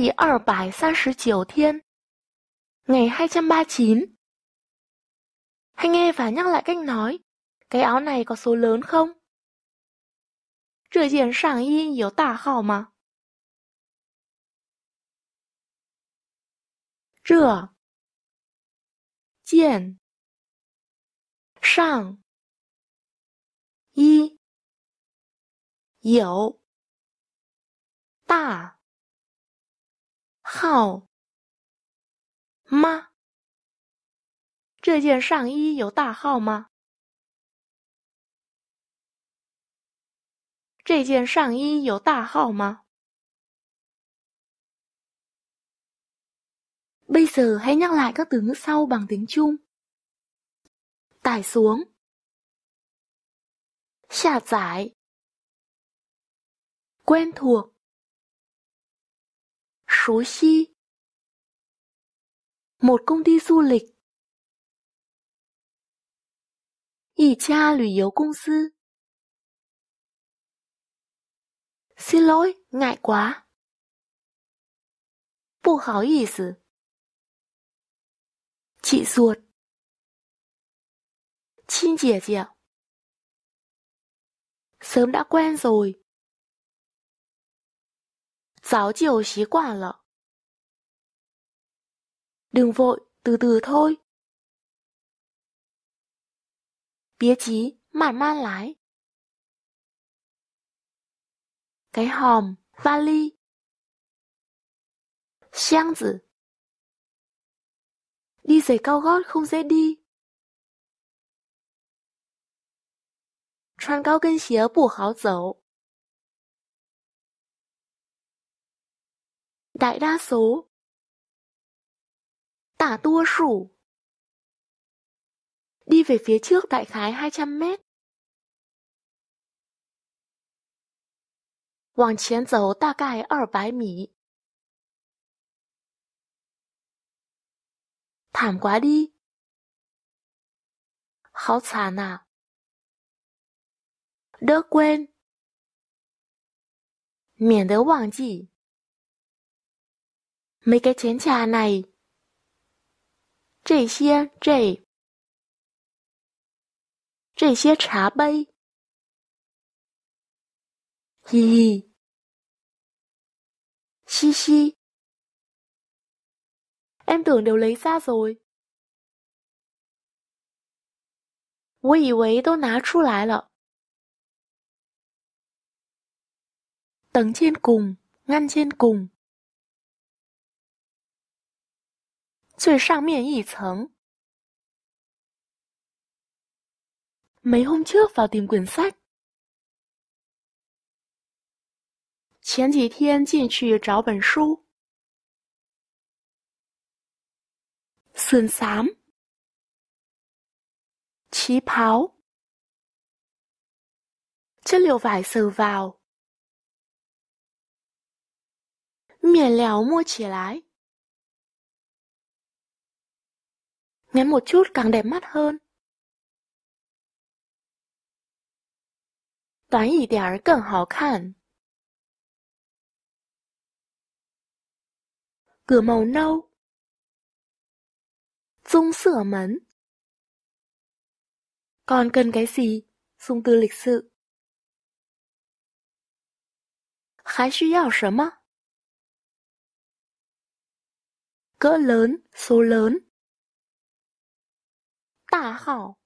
hai 第二百三十九 thiên Ngày chín Hãy nghe và nhắc lại cách nói Cái áo này có số lớn không? 这件上衣有大号吗？这件上衣有大。号吗？这件上衣有大号吗？这件上衣有大号吗？Bây giờ hãy nhắc lại các từ ngữ sau bằng tiếng Trung. Tải xuống. Xả tải. Quen thuộc một công ty du lịch, công xin lỗi, ngại quá. chị ruột. Xin 姐姐。Sớm đã quen rồi. 早就习惯了。Đừng vội, từ từ thôi. Bía chí, mạn man lái. Cái hòm, vali. Xiang tử. Đi giày cao gót không dễ đi. Chân cao gót không dễ đi. Đại đa số. Tả tua sủ. Đi về phía trước đại khái 200 mét. thảm quá đi. Khó thả à. Đỡ quên. Miễn đỡ quảng chỉ mấy cái chén trà này. Trì xia trì. Trì xia trà bây. Hi hi. Xi xi. Em tưởng đều lấy ra rồi. 我以为都拿出来了。Tầng trên cùng, ngăn trên cùng. 最上面一层，玫红秋发定卷塞。前几天进去找本书，损伞，旗袍，织料、面料、丝、网，面料摸起来。ngắm một chút càng đẹp mắt hơn. 短一点儿更好看。Cửa màu nâu Dung sửa mấn Còn cần cái gì? Dùng từ lịch sự. cỡ lớn, số lớn. 大号。